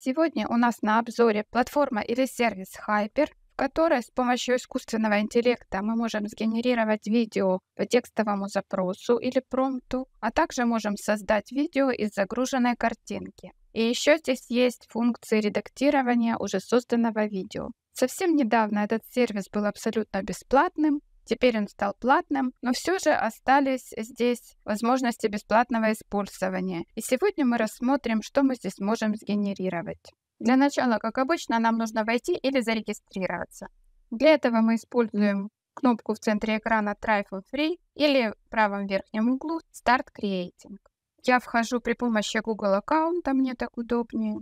Сегодня у нас на обзоре платформа или сервис Hyper, в которой с помощью искусственного интеллекта мы можем сгенерировать видео по текстовому запросу или промпту, а также можем создать видео из загруженной картинки. И еще здесь есть функции редактирования уже созданного видео. Совсем недавно этот сервис был абсолютно бесплатным, Теперь он стал платным, но все же остались здесь возможности бесплатного использования. И сегодня мы рассмотрим, что мы здесь можем сгенерировать. Для начала, как обычно, нам нужно войти или зарегистрироваться. Для этого мы используем кнопку в центре экрана Try for Free или в правом верхнем углу Start Creating. Я вхожу при помощи Google аккаунта, мне так удобнее.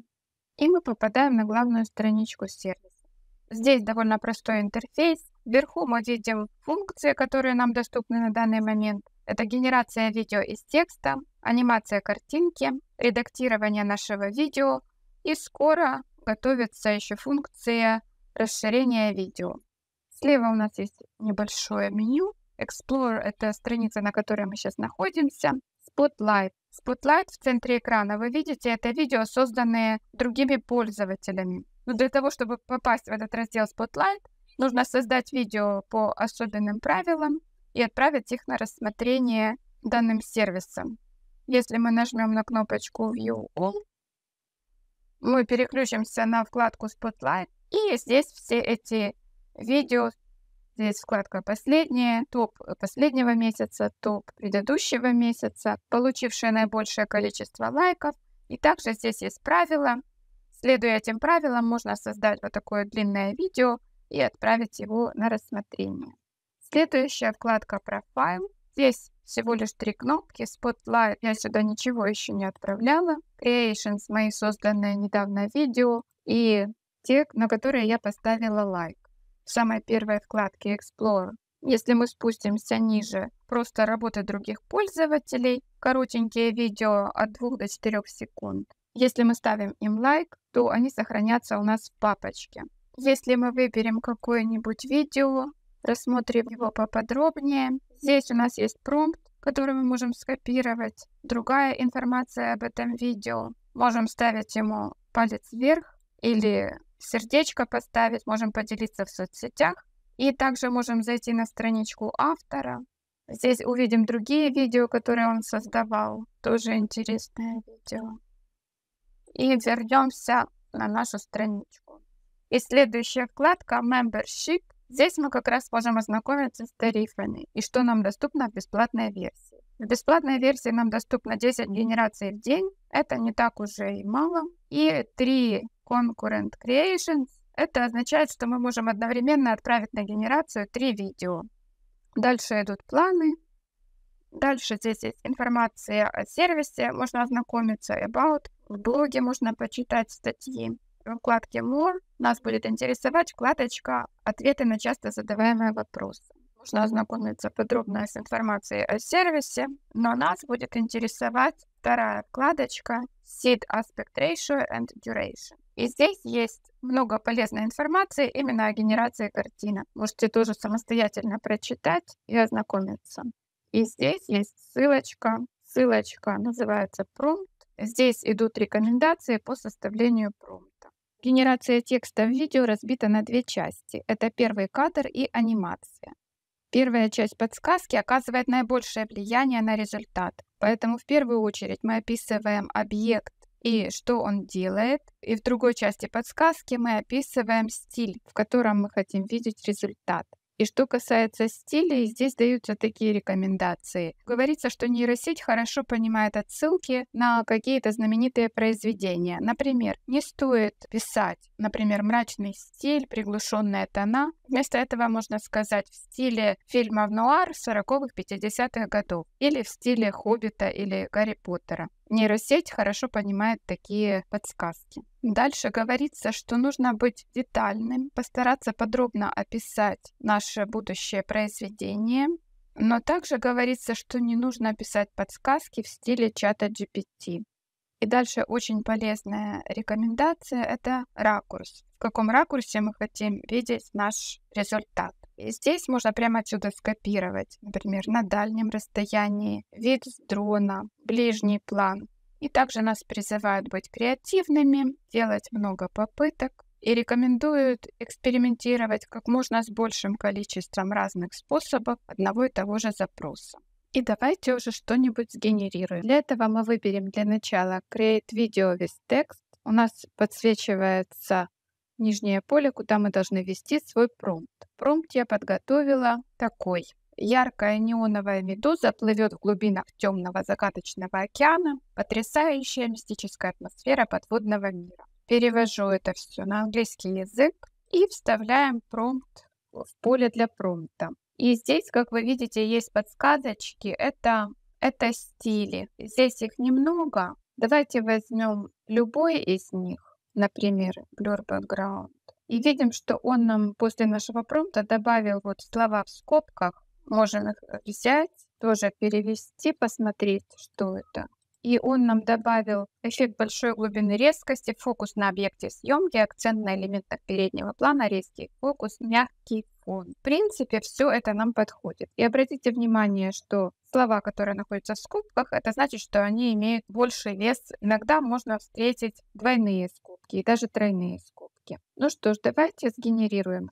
И мы попадаем на главную страничку сервиса. Здесь довольно простой интерфейс, Вверху мы видим функции, которые нам доступны на данный момент. Это генерация видео из текста, анимация картинки, редактирование нашего видео и скоро готовится еще функция расширения видео. Слева у нас есть небольшое меню. Explorer — это страница, на которой мы сейчас находимся. Spotlight. Spotlight в центре экрана. Вы видите, это видео, созданные другими пользователями. Но для того, чтобы попасть в этот раздел Spotlight, Нужно создать видео по особенным правилам и отправить их на рассмотрение данным сервисом. Если мы нажмем на кнопочку View All, мы переключимся на вкладку Spotlight, и здесь все эти видео, здесь вкладка «Последнее», топ последнего месяца, топ предыдущего месяца, получившее наибольшее количество лайков. И также здесь есть правила. Следуя этим правилам, можно создать вот такое длинное видео, и отправить его на рассмотрение. Следующая вкладка «Профайл». Здесь всего лишь три кнопки. Spotlight я сюда ничего еще не отправляла. Creations – мои созданные недавно видео и те, на которые я поставила лайк. В самой первой вкладке Explore если мы спустимся ниже, просто работы других пользователей, коротенькие видео от 2 до 4 секунд. Если мы ставим им лайк, то они сохранятся у нас в папочке. Если мы выберем какое-нибудь видео, рассмотрим его поподробнее. Здесь у нас есть промпт, который мы можем скопировать. Другая информация об этом видео. Можем ставить ему палец вверх или сердечко поставить, можем поделиться в соцсетях. И также можем зайти на страничку автора. Здесь увидим другие видео, которые он создавал. Тоже интересное видео. И вернемся на нашу страничку. И следующая вкладка Membership. Здесь мы как раз можем ознакомиться с тарифами и что нам доступно в бесплатной версии. В бесплатной версии нам доступно 10 генераций в день. Это не так уже и мало. И 3 Concurrent Creations. Это означает, что мы можем одновременно отправить на генерацию 3 видео. Дальше идут планы. Дальше здесь есть информация о сервисе, можно ознакомиться, about. В блоге можно почитать статьи во вкладке More нас будет интересовать вкладочка «Ответы на часто задаваемые вопросы». Можно ознакомиться подробно с информацией о сервисе, но нас будет интересовать вторая вкладочка «Seed Aspect Ratio and Duration». И здесь есть много полезной информации именно о генерации картинок. Можете тоже самостоятельно прочитать и ознакомиться. И здесь есть ссылочка. Ссылочка называется Prompt. Здесь идут рекомендации по составлению промпта. Генерация текста в видео разбита на две части. Это первый кадр и анимация. Первая часть подсказки оказывает наибольшее влияние на результат. Поэтому в первую очередь мы описываем объект и что он делает. И в другой части подсказки мы описываем стиль, в котором мы хотим видеть результат. И что касается стилей, здесь даются такие рекомендации. Говорится, что нейросеть хорошо понимает отсылки на какие-то знаменитые произведения. Например, не стоит писать, например, мрачный стиль, приглушенная тона. Вместо этого можно сказать в стиле фильмов нуар 40-х, 50-х годов или в стиле Хоббита или Гарри Поттера. Нейросеть хорошо понимает такие подсказки. Дальше говорится, что нужно быть детальным, постараться подробно описать наше будущее произведение, но также говорится, что не нужно писать подсказки в стиле чата GPT. И дальше очень полезная рекомендация – это ракурс. В каком ракурсе мы хотим видеть наш результат. И здесь можно прямо отсюда скопировать, например, на дальнем расстоянии, вид с дрона, ближний план. И также нас призывают быть креативными, делать много попыток и рекомендуют экспериментировать как можно с большим количеством разных способов одного и того же запроса. И давайте уже что-нибудь сгенерируем. Для этого мы выберем для начала Create Video with Text. У нас подсвечивается нижнее поле, куда мы должны ввести свой промпт. Промпт я подготовила такой. Яркая неоновая медуза плывет в глубинах темного загадочного океана, потрясающая мистическая атмосфера подводного мира. Перевожу это все на английский язык и вставляем промпт в поле для промпта. И здесь, как вы видите, есть подсказочки. Это, это стили. Здесь их немного. Давайте возьмем любой из них. Например, Blur Background. И видим, что он нам после нашего промпта добавил вот слова в скобках. Можем их взять, тоже перевести, посмотреть, что это. И он нам добавил эффект большой глубины резкости, фокус на объекте съемки, акцент на элементах переднего плана, резкий фокус, мягкий фон. В принципе, все это нам подходит. И обратите внимание, что слова, которые находятся в скобках, это значит, что они имеют больший вес. Иногда можно встретить двойные скобки и даже тройные скобки ошибки. Ну что ж, давайте сгенерируем.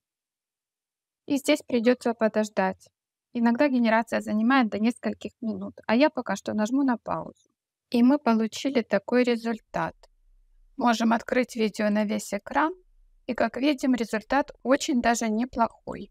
И здесь придется подождать. Иногда генерация занимает до нескольких минут, а я пока что нажму на паузу. И мы получили такой результат. Можем открыть видео на весь экран, и как видим, результат очень даже неплохой.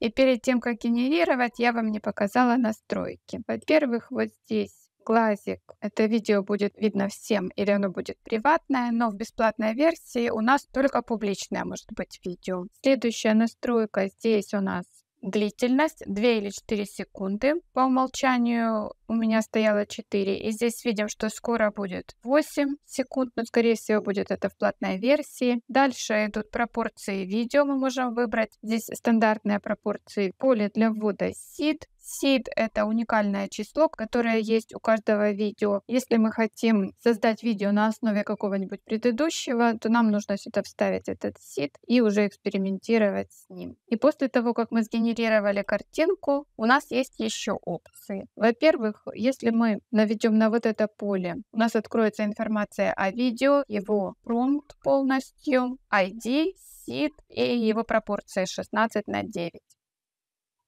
И перед тем, как генерировать, я вам не показала настройки. Во-первых, вот здесь глазик, это видео будет видно всем или оно будет приватное, но в бесплатной версии у нас только публичное может быть видео. Следующая настройка здесь у нас длительность 2 или 4 секунды. По умолчанию у меня стояло 4. И здесь видим, что скоро будет 8 секунд, но скорее всего будет это в платной версии. Дальше идут пропорции видео, мы можем выбрать. Здесь стандартные пропорции поле для ввода SID, Сид это уникальное число, которое есть у каждого видео. Если мы хотим создать видео на основе какого-нибудь предыдущего, то нам нужно сюда вставить этот сид и уже экспериментировать с ним. И после того, как мы сгенерировали картинку, у нас есть еще опции. Во-первых, если мы наведем на вот это поле, у нас откроется информация о видео, его промпт полностью, ID, сид и его пропорция 16 на 9.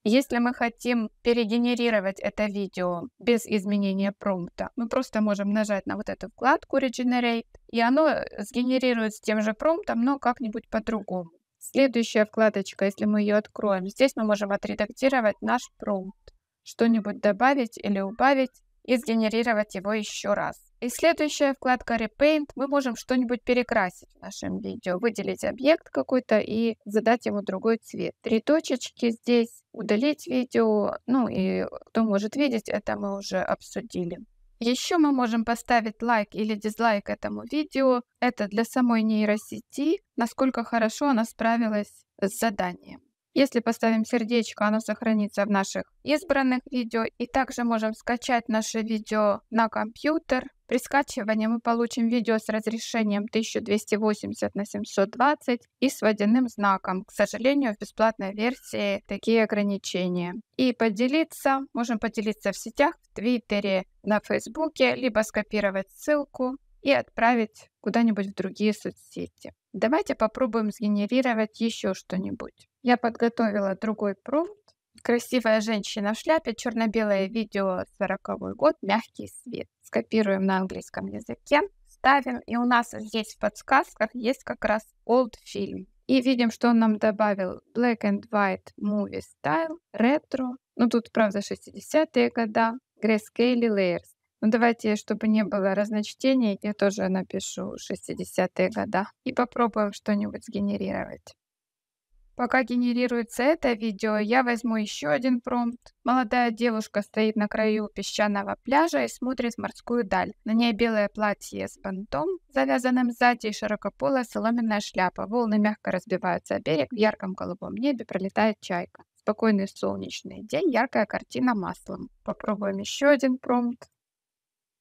Если мы хотим перегенерировать это видео без изменения промпта, мы просто можем нажать на вот эту вкладку Regenerate, и оно э, сгенерирует с тем же промптом, но как-нибудь по-другому. Следующая вкладочка, если мы ее откроем, здесь мы можем отредактировать наш промпт, что-нибудь добавить или убавить и сгенерировать его еще раз. И следующая вкладка Repaint. Мы можем что-нибудь перекрасить в нашем видео. Выделить объект какой-то и задать ему другой цвет. Три точечки здесь. Удалить видео. Ну и кто может видеть, это мы уже обсудили. Еще мы можем поставить лайк или дизлайк этому видео. Это для самой нейросети, насколько хорошо она справилась с заданием. Если поставим сердечко, оно сохранится в наших избранных видео. И также можем скачать наше видео на компьютер при скачивании мы получим видео с разрешением 1280 на 720 и с водяным знаком. К сожалению, в бесплатной версии такие ограничения. И поделиться, можем поделиться в сетях, в Твиттере, на Фейсбуке, либо скопировать ссылку и отправить куда-нибудь в другие соцсети. Давайте попробуем сгенерировать еще что-нибудь. Я подготовила другой промпт. Красивая женщина в шляпе, черно-белое видео, 40 год, мягкий свет скопируем на английском языке, ставим, и у нас здесь в подсказках есть как раз old film. И видим, что он нам добавил black and white movie style, ретро, ну тут, правда, 60-е года, grayscale layers. Ну давайте, чтобы не было разночтений, я тоже напишу 60-е года и попробуем что-нибудь сгенерировать. Пока генерируется это видео, я возьму еще один промпт. Молодая девушка стоит на краю песчаного пляжа и смотрит в морскую даль. На ней белое платье с бантом, завязанным сзади, и широкополая соломенная шляпа. Волны мягко разбиваются о берег, в ярком голубом небе пролетает чайка. Спокойный солнечный день, яркая картина маслом. Попробуем еще один промпт.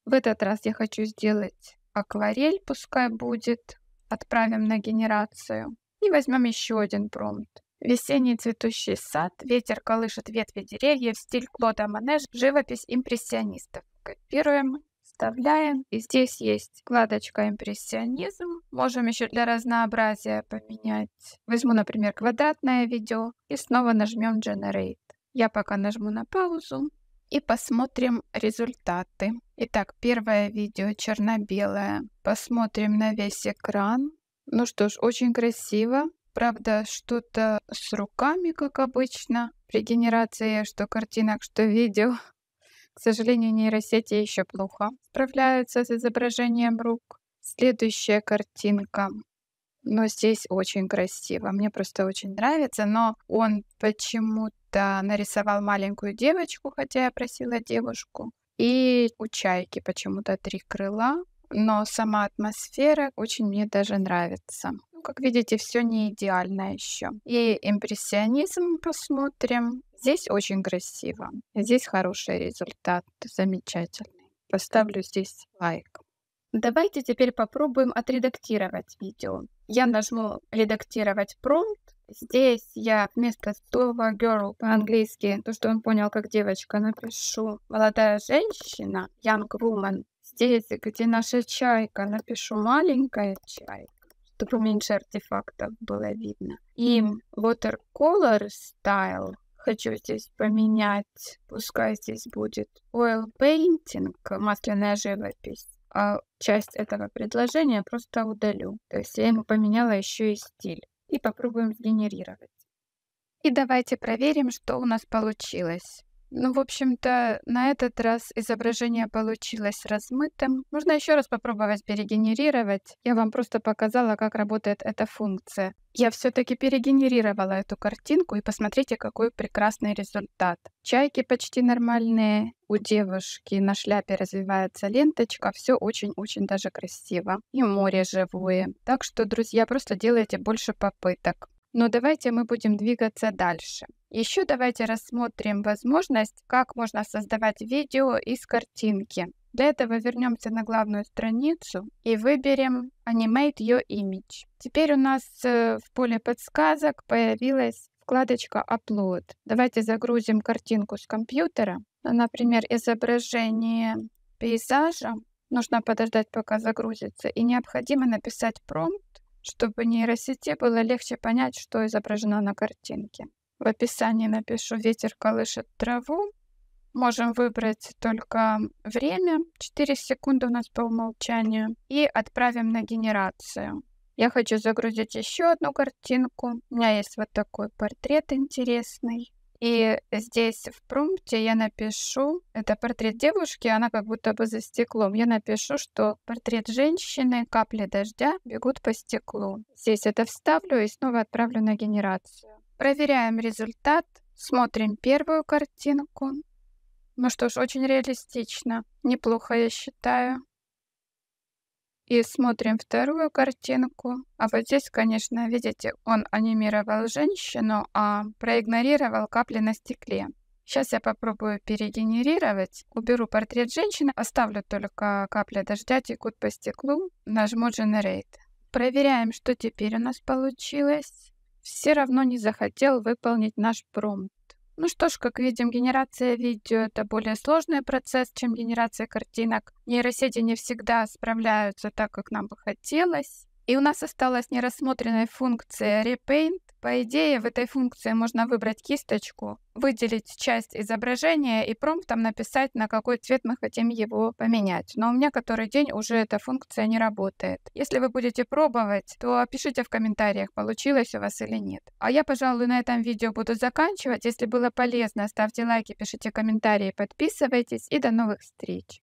В этот раз я хочу сделать акварель, пускай будет. Отправим на генерацию. И возьмем еще один промпт. Весенний цветущий сад, ветер колышет ветви деревьев, стиль Клода Манеж, живопись импрессионистов. Копируем, вставляем. И здесь есть вкладочка импрессионизм. Можем еще для разнообразия поменять. Возьму, например, квадратное видео и снова нажмем Generate. Я пока нажму на паузу и посмотрим результаты. Итак, первое видео черно-белое. Посмотрим на весь экран. Ну что ж, очень красиво. Правда, что-то с руками, как обычно, при генерации что картинок, что видео. К сожалению, нейросети еще плохо справляются с изображением рук. Следующая картинка. Но здесь очень красиво. Мне просто очень нравится. Но он почему-то нарисовал маленькую девочку, хотя я просила девушку. И у чайки почему-то три крыла но сама атмосфера очень мне даже нравится. Ну, как видите, все не идеально еще. И импрессионизм посмотрим. Здесь очень красиво. Здесь хороший результат, замечательный. Поставлю здесь лайк. Давайте теперь попробуем отредактировать видео. Я нажму «Редактировать промпт». Здесь я вместо слова girl по-английски, то, что он понял как девочка, напишу «молодая женщина», young woman, здесь, где наша чайка, напишу маленькая чайка, чтобы меньше артефактов было видно. И Watercolor Style хочу здесь поменять, пускай здесь будет Oil Painting, масляная живопись. А часть этого предложения просто удалю. То есть я ему поменяла еще и стиль. И попробуем сгенерировать. И давайте проверим, что у нас получилось. Ну, в общем-то, на этот раз изображение получилось размытым. Можно еще раз попробовать перегенерировать. Я вам просто показала, как работает эта функция. Я все-таки перегенерировала эту картинку, и посмотрите, какой прекрасный результат. Чайки почти нормальные, у девушки на шляпе развивается ленточка, все очень-очень даже красиво. И море живое. Так что, друзья, просто делайте больше попыток. Но давайте мы будем двигаться дальше. Еще давайте рассмотрим возможность, как можно создавать видео из картинки. Для этого вернемся на главную страницу и выберем Animate Your Image. Теперь у нас э, в поле подсказок появилась вкладочка Upload. Давайте загрузим картинку с компьютера. Ну, например, изображение пейзажа. Нужно подождать, пока загрузится. И необходимо написать промпт чтобы нейросети было легче понять, что изображено на картинке. В описании напишу «Ветер колышет траву». Можем выбрать только время, 4 секунды у нас по умолчанию, и отправим на генерацию. Я хочу загрузить еще одну картинку. У меня есть вот такой портрет интересный. И здесь в промпте я напишу, это портрет девушки, она как будто бы за стеклом. Я напишу, что портрет женщины, капли дождя бегут по стеклу. Здесь это вставлю и снова отправлю на генерацию. Проверяем результат, смотрим первую картинку. Ну что ж, очень реалистично. Неплохо, я считаю. И смотрим вторую картинку. А вот здесь, конечно, видите, он анимировал женщину, а проигнорировал капли на стекле. Сейчас я попробую перегенерировать. Уберу портрет женщины, оставлю только капли дождя текут по стеклу. Нажму Generate. Проверяем, что теперь у нас получилось. Все равно не захотел выполнить наш промпт. Ну что ж, как видим, генерация видео — это более сложный процесс, чем генерация картинок. Нейросети не всегда справляются так, как нам бы хотелось. И у нас осталась нерассмотренная функция Repaint, по идее, в этой функции можно выбрать кисточку, выделить часть изображения и промптом написать, на какой цвет мы хотим его поменять. Но у меня который день уже эта функция не работает. Если вы будете пробовать, то пишите в комментариях, получилось у вас или нет. А я, пожалуй, на этом видео буду заканчивать. Если было полезно, ставьте лайки, пишите комментарии, подписывайтесь и до новых встреч!